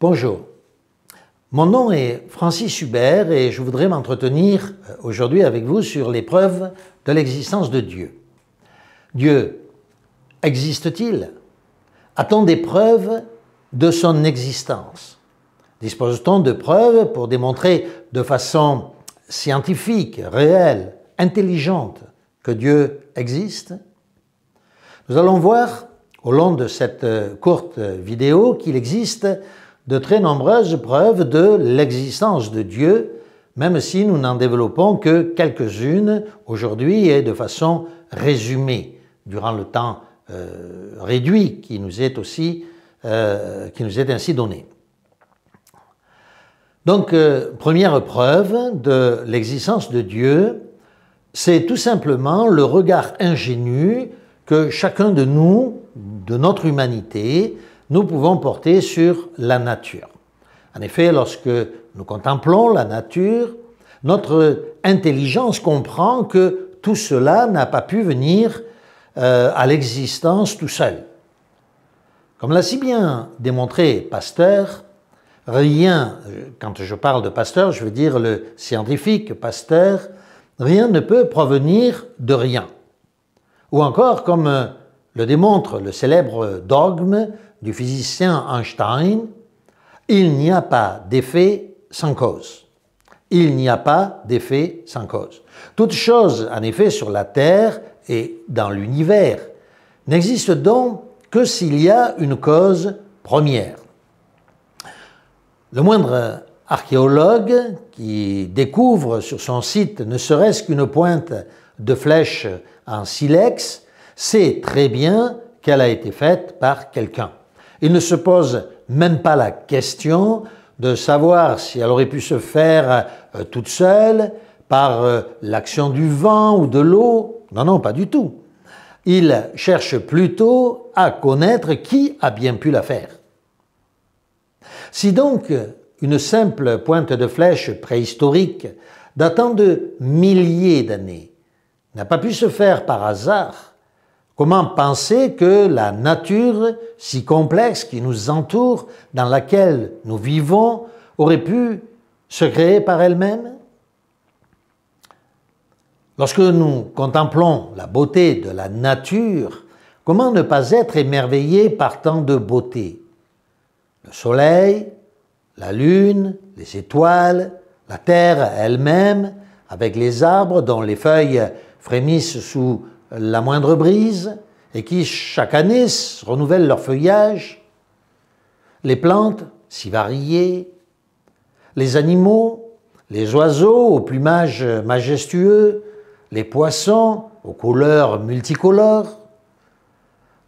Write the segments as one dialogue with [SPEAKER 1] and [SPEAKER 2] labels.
[SPEAKER 1] Bonjour. Mon nom est Francis Hubert et je voudrais m'entretenir euh, aujourd'hui avec vous sur les preuves de l'existence de Dieu. Dieu existe-t-il A-t-on des preuves de son existence Dispose-t-on de preuves pour démontrer de façon scientifique, réelle, intelligente que Dieu existe Nous allons voir au long de cette euh, courte euh, vidéo qu'il existe de très nombreuses preuves de l'existence de Dieu, même si nous n'en développons que quelques-unes aujourd'hui et de façon résumée, durant le temps euh, réduit qui nous est aussi euh, qui nous est ainsi donné. Donc, euh, première preuve de l'existence de Dieu, c'est tout simplement le regard ingénu que chacun de nous, de notre humanité, nous pouvons porter sur la nature. En effet, lorsque nous contemplons la nature, notre intelligence comprend que tout cela n'a pas pu venir euh, à l'existence tout seul. Comme l'a si bien démontré Pasteur, rien, quand je parle de Pasteur, je veux dire le scientifique Pasteur, rien ne peut provenir de rien. Ou encore, comme le démontre le célèbre dogme du physicien Einstein, il n'y a pas d'effet sans cause. Il n'y a pas d'effet sans cause. Toute chose, en effet, sur la Terre et dans l'univers n'existe donc que s'il y a une cause première. Le moindre archéologue qui découvre sur son site ne serait-ce qu'une pointe de flèche en silex sait très bien qu'elle a été faite par quelqu'un. Il ne se pose même pas la question de savoir si elle aurait pu se faire euh, toute seule par euh, l'action du vent ou de l'eau. Non, non, pas du tout. Il cherche plutôt à connaître qui a bien pu la faire. Si donc une simple pointe de flèche préhistorique datant de milliers d'années n'a pas pu se faire par hasard, Comment penser que la nature, si complexe qui nous entoure, dans laquelle nous vivons, aurait pu se créer par elle-même Lorsque nous contemplons la beauté de la nature, comment ne pas être émerveillé par tant de beauté Le soleil, la lune, les étoiles, la terre elle-même, avec les arbres dont les feuilles frémissent sous la moindre brise et qui, chaque année, renouvellent leur feuillage. Les plantes, si variées, les animaux, les oiseaux au plumage majestueux, les poissons aux couleurs multicolores,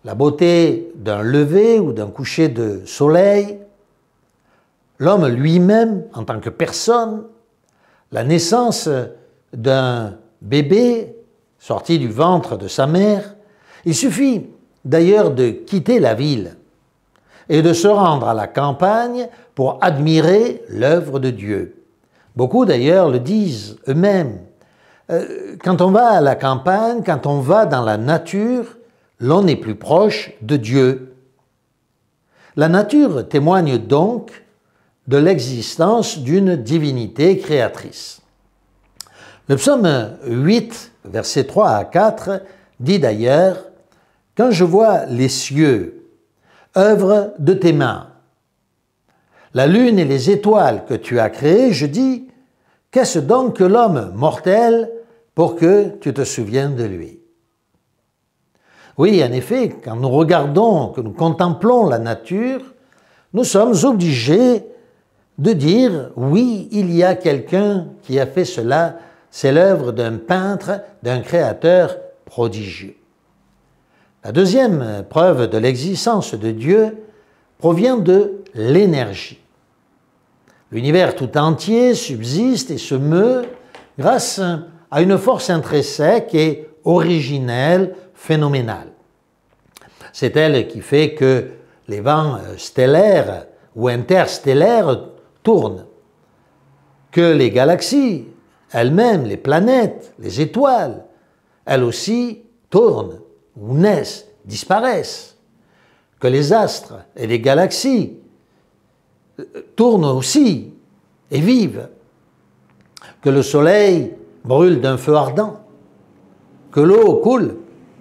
[SPEAKER 1] la beauté d'un lever ou d'un coucher de soleil, l'homme lui-même en tant que personne, la naissance d'un bébé sorti du ventre de sa mère, il suffit d'ailleurs de quitter la ville et de se rendre à la campagne pour admirer l'œuvre de Dieu. Beaucoup d'ailleurs le disent eux-mêmes. Euh, quand on va à la campagne, quand on va dans la nature, l'on est plus proche de Dieu. La nature témoigne donc de l'existence d'une divinité créatrice. Le psaume 8, versets 3 à 4, dit d'ailleurs, Quand je vois les cieux, œuvre de tes mains, la lune et les étoiles que tu as créées, je dis, Qu'est-ce donc que l'homme mortel pour que tu te souviennes de lui Oui, en effet, quand nous regardons, que nous contemplons la nature, nous sommes obligés de dire, oui, il y a quelqu'un qui a fait cela c'est l'œuvre d'un peintre, d'un créateur prodigieux. La deuxième preuve de l'existence de Dieu provient de l'énergie. L'univers tout entier subsiste et se meut grâce à une force intrinsèque et originelle, phénoménale. C'est elle qui fait que les vents stellaires ou interstellaires tournent, que les galaxies elles-mêmes, les planètes, les étoiles, elles aussi tournent ou naissent, disparaissent. Que les astres et les galaxies euh, tournent aussi et vivent. Que le soleil brûle d'un feu ardent. Que l'eau coule.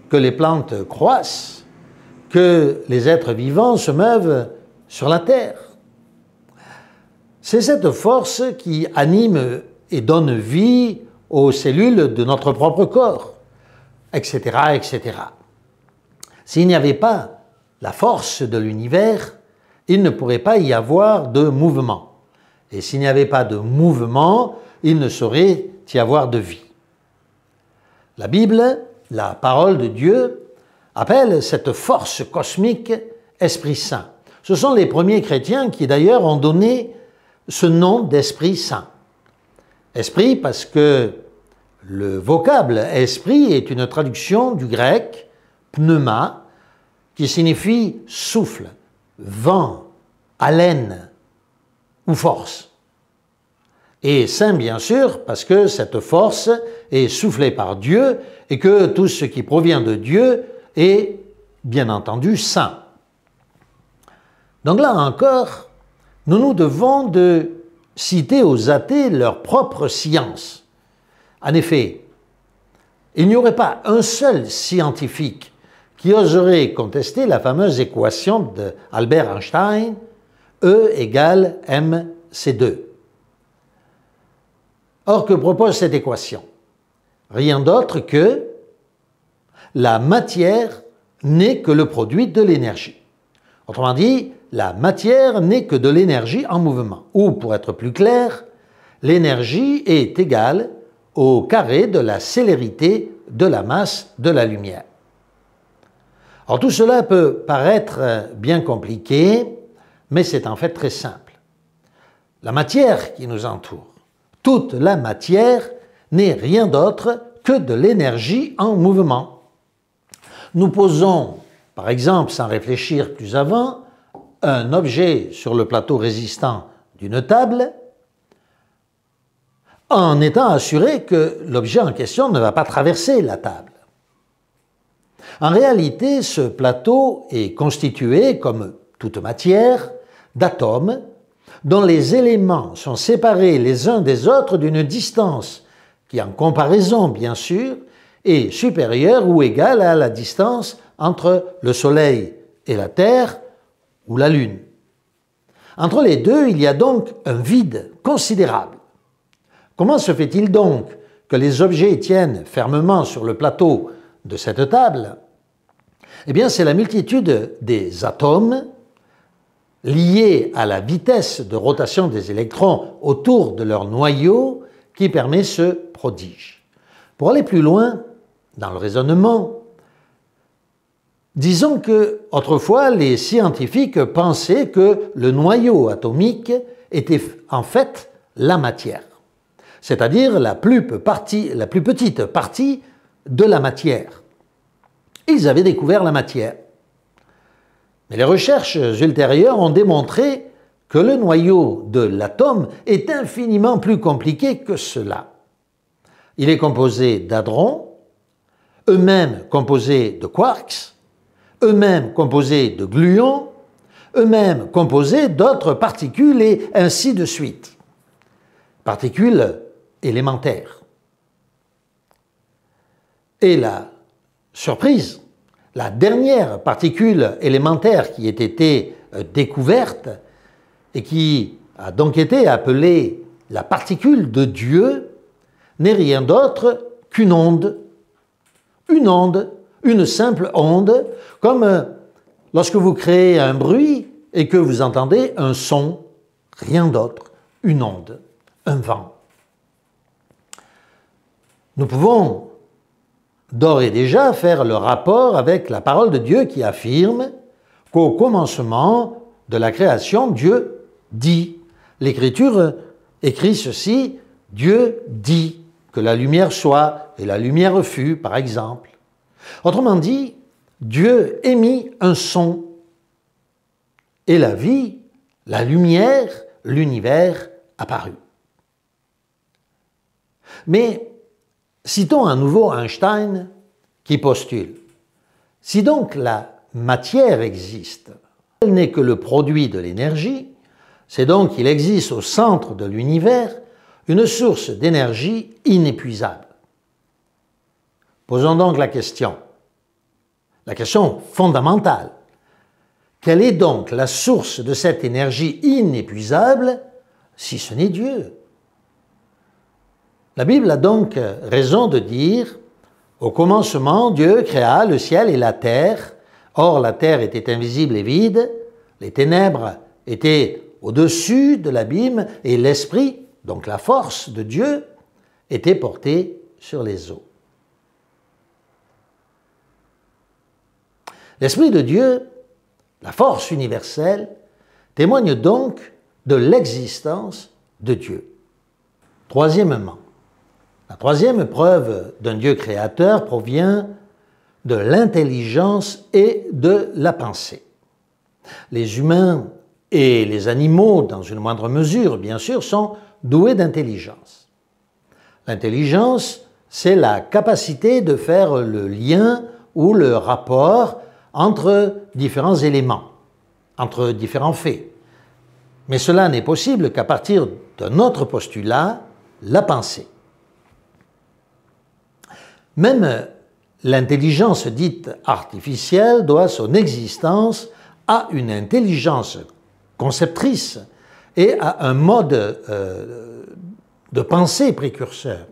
[SPEAKER 1] Que les plantes croissent. Que les êtres vivants se meuvent sur la terre. C'est cette force qui anime et donne vie aux cellules de notre propre corps, etc., etc. S'il n'y avait pas la force de l'univers, il ne pourrait pas y avoir de mouvement. Et s'il n'y avait pas de mouvement, il ne saurait y avoir de vie. La Bible, la parole de Dieu, appelle cette force cosmique Esprit Saint. Ce sont les premiers chrétiens qui d'ailleurs ont donné ce nom d'Esprit Saint esprit parce que le vocable esprit est une traduction du grec pneuma qui signifie souffle, vent, haleine ou force. Et saint bien sûr parce que cette force est soufflée par Dieu et que tout ce qui provient de Dieu est bien entendu saint. Donc là encore, nous nous devons de citer aux athées leur propre science. En effet, il n'y aurait pas un seul scientifique qui oserait contester la fameuse équation d'Albert Einstein, E égale mc2. Or, que propose cette équation Rien d'autre que la matière n'est que le produit de l'énergie. Autrement dit, la matière n'est que de l'énergie en mouvement. Ou, pour être plus clair, l'énergie est égale au carré de la célérité de la masse de la lumière. Alors tout cela peut paraître euh, bien compliqué, mais c'est en fait très simple. La matière qui nous entoure, toute la matière n'est rien d'autre que de l'énergie en mouvement. Nous posons, par exemple, sans réfléchir plus avant, un objet sur le plateau résistant d'une table en étant assuré que l'objet en question ne va pas traverser la table. En réalité, ce plateau est constitué, comme toute matière, d'atomes dont les éléments sont séparés les uns des autres d'une distance qui, en comparaison bien sûr, est supérieure ou égale à la distance entre le Soleil et la Terre, ou la Lune. Entre les deux, il y a donc un vide considérable. Comment se fait-il donc que les objets tiennent fermement sur le plateau de cette table Eh bien, c'est la multitude des atomes liés à la vitesse de rotation des électrons autour de leur noyau qui permet ce prodige. Pour aller plus loin dans le raisonnement, Disons que autrefois les scientifiques pensaient que le noyau atomique était en fait la matière, c'est-à-dire la plus, la plus petite partie de la matière. Ils avaient découvert la matière. Mais les recherches ultérieures ont démontré que le noyau de l'atome est infiniment plus compliqué que cela. Il est composé d'adrons, eux-mêmes composés de quarks, eux-mêmes composés de gluons, eux-mêmes composés d'autres particules et ainsi de suite. Particules élémentaires. Et la surprise, la dernière particule élémentaire qui a été euh, découverte et qui a donc été appelée la particule de Dieu n'est rien d'autre qu'une onde, une onde une simple onde, comme euh, lorsque vous créez un bruit et que vous entendez un son, rien d'autre, une onde, un vent. Nous pouvons d'ores et déjà faire le rapport avec la parole de Dieu qui affirme qu'au commencement de la création, Dieu dit. L'Écriture écrit ceci, Dieu dit que la lumière soit, et la lumière fut, par exemple. Autrement dit, Dieu émit un son et la vie, la lumière, l'univers apparut. Mais citons à nouveau Einstein qui postule si donc la matière existe, elle n'est que le produit de l'énergie, c'est donc qu'il existe au centre de l'univers une source d'énergie inépuisable. Posons donc la question, la question fondamentale. Quelle est donc la source de cette énergie inépuisable si ce n'est Dieu La Bible a donc raison de dire, au commencement, Dieu créa le ciel et la terre. Or, la terre était invisible et vide, les ténèbres étaient au-dessus de l'abîme et l'esprit, donc la force de Dieu, était porté sur les eaux. L'Esprit de Dieu, la force universelle, témoigne donc de l'existence de Dieu. Troisièmement, la troisième preuve d'un Dieu créateur provient de l'intelligence et de la pensée. Les humains et les animaux, dans une moindre mesure, bien sûr, sont doués d'intelligence. L'intelligence, c'est la capacité de faire le lien ou le rapport entre différents éléments, entre différents faits. Mais cela n'est possible qu'à partir d'un autre postulat, la pensée. Même l'intelligence dite artificielle doit son existence à une intelligence conceptrice et à un mode euh, de pensée précurseur.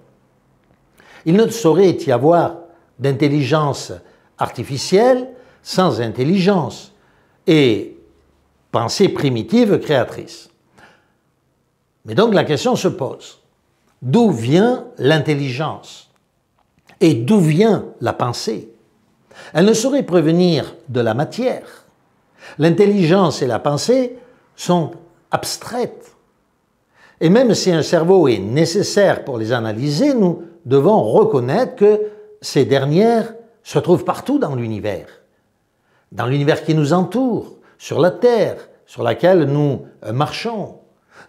[SPEAKER 1] Il ne saurait y avoir d'intelligence artificielle sans intelligence et pensée primitive créatrice. Mais donc la question se pose, d'où vient l'intelligence et d'où vient la pensée Elle ne saurait prévenir de la matière. L'intelligence et la pensée sont abstraites. Et même si un cerveau est nécessaire pour les analyser, nous devons reconnaître que ces dernières se trouvent partout dans l'univers dans l'univers qui nous entoure, sur la Terre sur laquelle nous euh, marchons,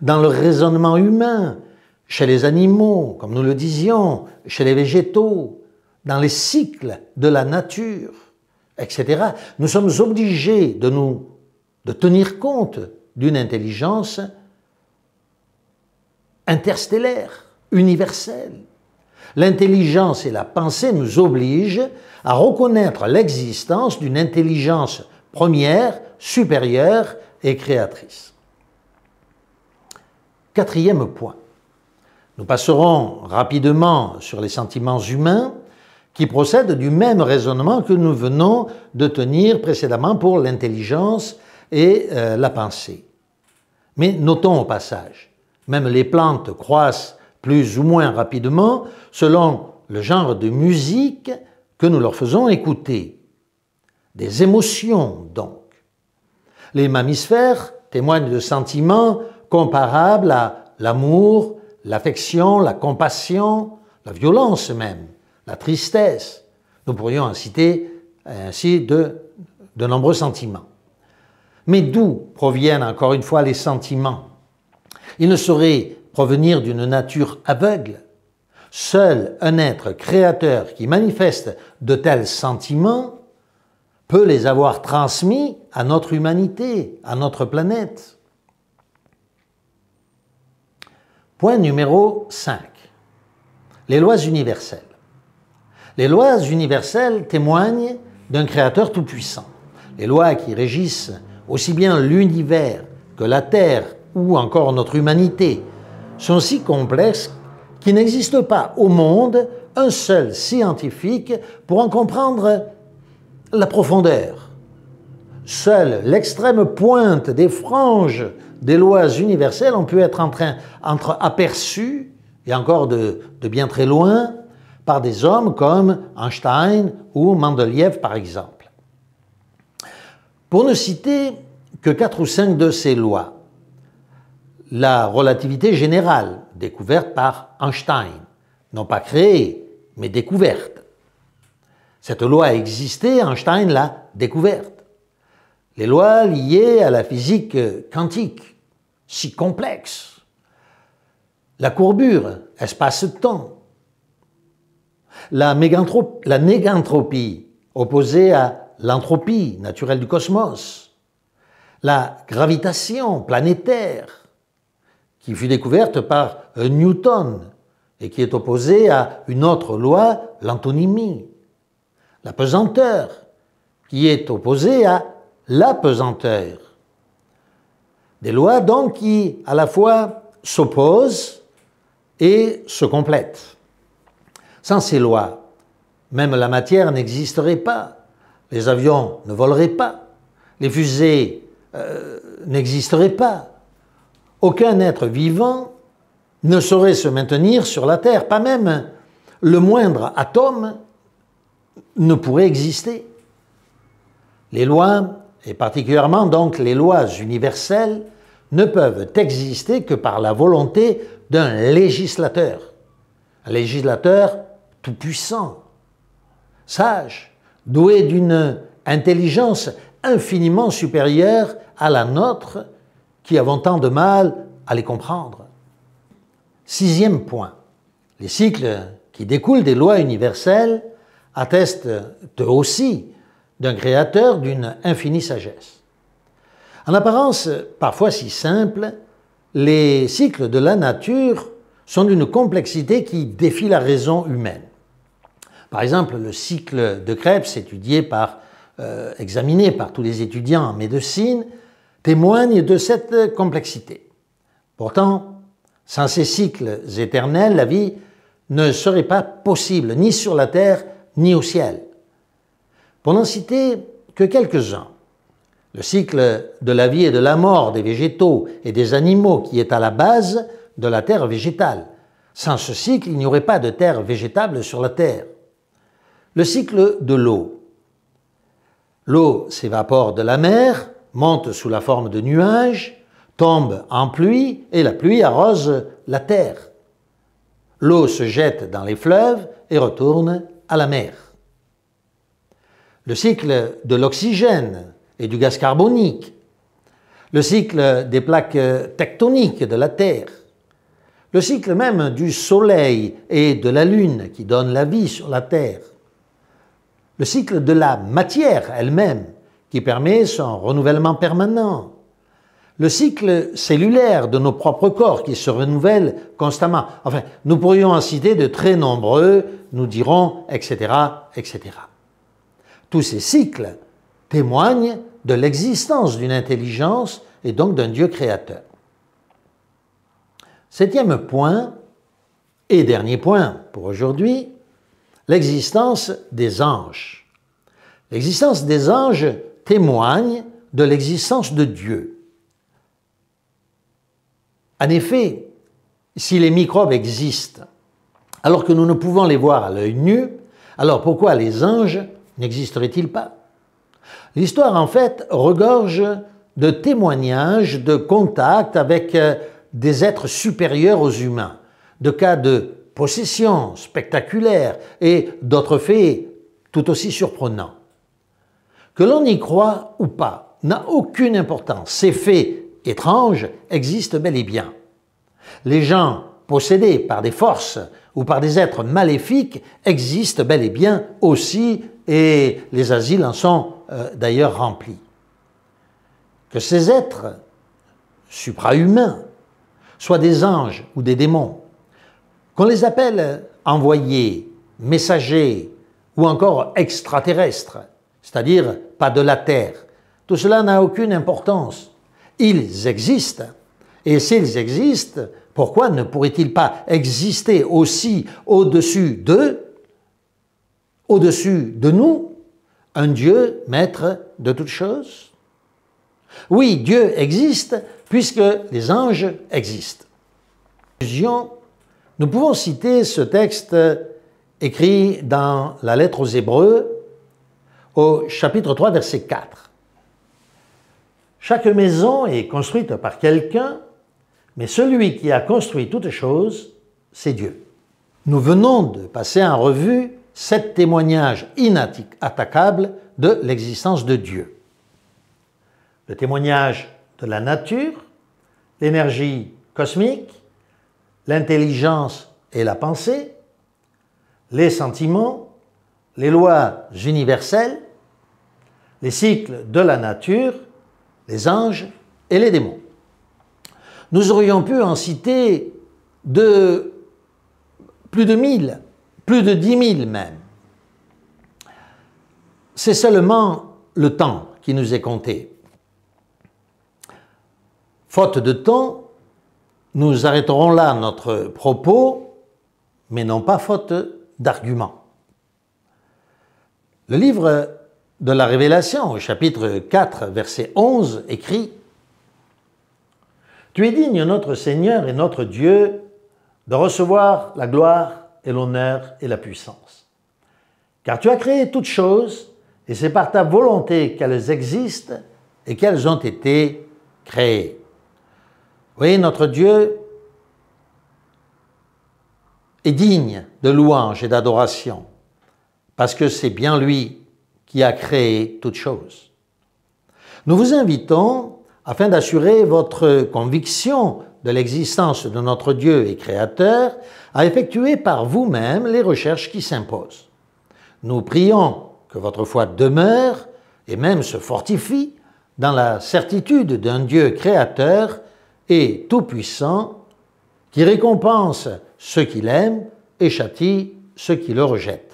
[SPEAKER 1] dans le raisonnement humain, chez les animaux, comme nous le disions, chez les végétaux, dans les cycles de la nature, etc. Nous sommes obligés de nous de tenir compte d'une intelligence interstellaire, universelle, L'intelligence et la pensée nous obligent à reconnaître l'existence d'une intelligence première, supérieure et créatrice. Quatrième point. Nous passerons rapidement sur les sentiments humains qui procèdent du même raisonnement que nous venons de tenir précédemment pour l'intelligence et euh, la pensée. Mais notons au passage, même les plantes croissent plus ou moins rapidement selon le genre de musique que nous leur faisons écouter. Des émotions donc. Les mammifères témoignent de sentiments comparables à l'amour, l'affection, la compassion, la violence même, la tristesse. Nous pourrions en citer ainsi de, nombreux sentiments. Mais d'où proviennent encore une fois les sentiments Ils ne seraient provenir d'une nature aveugle. Seul un être créateur qui manifeste de tels sentiments peut les avoir transmis à notre humanité, à notre planète. Point numéro 5. Les lois universelles. Les lois universelles témoignent d'un créateur tout-puissant. Les lois qui régissent aussi bien l'univers que la Terre ou encore notre humanité sont si complexes qu'il n'existe pas au monde un seul scientifique pour en comprendre la profondeur. Seule l'extrême pointe des franges des lois universelles ont pu être en entre aperçues, et encore de, bien très loin, par des hommes comme Einstein ou Mendeleev par exemple. Pour ne citer que quatre ou cinq de ces lois, la relativité générale, découverte par Einstein, non pas créée, mais découverte. Cette loi a existé, Einstein l'a découverte. Les lois liées à la physique quantique, si complexe. La courbure, espace-temps. La, la négantropie, opposée à l'entropie naturelle du cosmos. La gravitation planétaire qui fut découverte par euh, Newton et qui est opposée à une autre loi, l'antonymie. La pesanteur, qui est opposée à la pesanteur. Des lois donc qui à la fois s'opposent et se complètent. Sans ces lois, même la matière n'existerait pas, les avions ne voleraient pas, les fusées euh, n'existeraient pas, aucun être vivant ne saurait se maintenir sur la Terre, pas même le moindre atome ne pourrait exister. Les lois, et particulièrement donc les lois universelles, ne peuvent exister que par la volonté d'un législateur. Un législateur tout-puissant, sage, doué d'une intelligence infiniment supérieure à la nôtre qui avons tant de mal à les comprendre. Sixième point, les cycles qui découlent des lois universelles attestent eux aussi d'un créateur d'une infinie sagesse. En apparence parfois si simple, les cycles de la nature sont d'une complexité qui défie la raison humaine. Par exemple, le cycle de Krebs, étudié par, euh, examiné par tous les étudiants en médecine, témoigne de cette complexité. Pourtant, sans ces cycles éternels, la vie ne serait pas possible, ni sur la terre, ni au ciel. Pour n'en citer que quelques-uns, le cycle de la vie et de la mort des végétaux et des animaux qui est à la base de la terre végétale. Sans ce cycle, il n'y aurait pas de terre végétale sur la terre. Le cycle de l'eau. L'eau s'évapore de la mer, monte sous la forme de nuages, tombe en pluie et la pluie arrose la terre. L'eau se jette dans les fleuves et retourne à la mer. Le cycle de l'oxygène et du gaz carbonique, le cycle des plaques tectoniques de la Terre, le cycle même du Soleil et de la Lune qui donnent la vie sur la Terre, le cycle de la matière elle-même, qui permet son renouvellement permanent. Le cycle cellulaire de nos propres corps qui se renouvelle constamment. Enfin, nous pourrions en citer de très nombreux, nous dirons, etc., etc. Tous ces cycles témoignent de l'existence d'une intelligence et donc d'un Dieu créateur. Septième point, et dernier point pour aujourd'hui, l'existence des anges. L'existence des anges témoigne de l'existence de Dieu. En effet, si les microbes existent, alors que nous ne pouvons les voir à l'œil nu, alors pourquoi les anges n'existeraient-ils pas L'histoire, en fait, regorge de témoignages de contacts avec euh, des êtres supérieurs aux humains, de cas de possession spectaculaire et d'autres faits tout aussi surprenants. Que l'on y croit ou pas n'a aucune importance. Ces faits étranges existent bel et bien. Les gens possédés par des forces ou par des êtres maléfiques existent bel et bien aussi et les asiles en sont euh, d'ailleurs remplis. Que ces êtres suprahumains soient des anges ou des démons, qu'on les appelle envoyés, messagers ou encore extraterrestres, c'est-à-dire pas de la terre. Tout cela n'a aucune importance. Ils existent. Et s'ils existent, pourquoi ne pourraient-ils pas exister aussi au-dessus d'eux, au-dessus de nous, un Dieu maître de toutes choses Oui, Dieu existe puisque les anges existent. Nous pouvons citer ce texte écrit dans la lettre aux Hébreux au chapitre 3, verset 4. Chaque maison est construite par quelqu'un, mais celui qui a construit toutes choses, c'est Dieu. Nous venons de passer en revue sept témoignages inattaquables de l'existence de Dieu. Le témoignage de la nature, l'énergie cosmique, l'intelligence et la pensée, les sentiments, les lois universelles, les cycles de la nature, les anges et les démons. Nous aurions pu en citer de plus de 1000, plus de dix mille même. C'est seulement le temps qui nous est compté. Faute de temps, nous arrêterons là notre propos, mais non pas faute d'arguments. Le livre de la Révélation, au chapitre 4, verset 11, écrit Tu es digne, notre Seigneur et notre Dieu, de recevoir la gloire et l'honneur et la puissance. Car tu as créé toutes choses, et c'est par ta volonté qu'elles existent et qu'elles ont été créées. Oui, notre Dieu est digne de louange et d'adoration, parce que c'est bien lui qui a créé toute chose. Nous vous invitons, afin d'assurer votre conviction de l'existence de notre Dieu et Créateur, à effectuer par vous-même les recherches qui s'imposent. Nous prions que votre foi demeure et même se fortifie dans la certitude d'un Dieu créateur et tout-puissant qui récompense ceux qu'il aime et châtie ceux qui le rejettent.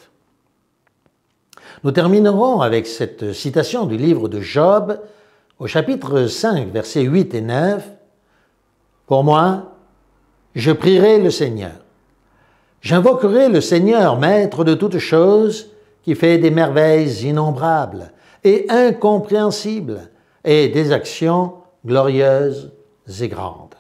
[SPEAKER 1] Nous terminerons avec cette citation du livre de Job au chapitre 5, versets 8 et 9. Pour moi, je prierai le Seigneur. J'invoquerai le Seigneur, maître de toutes choses, qui fait des merveilles innombrables et incompréhensibles et des actions glorieuses et grandes.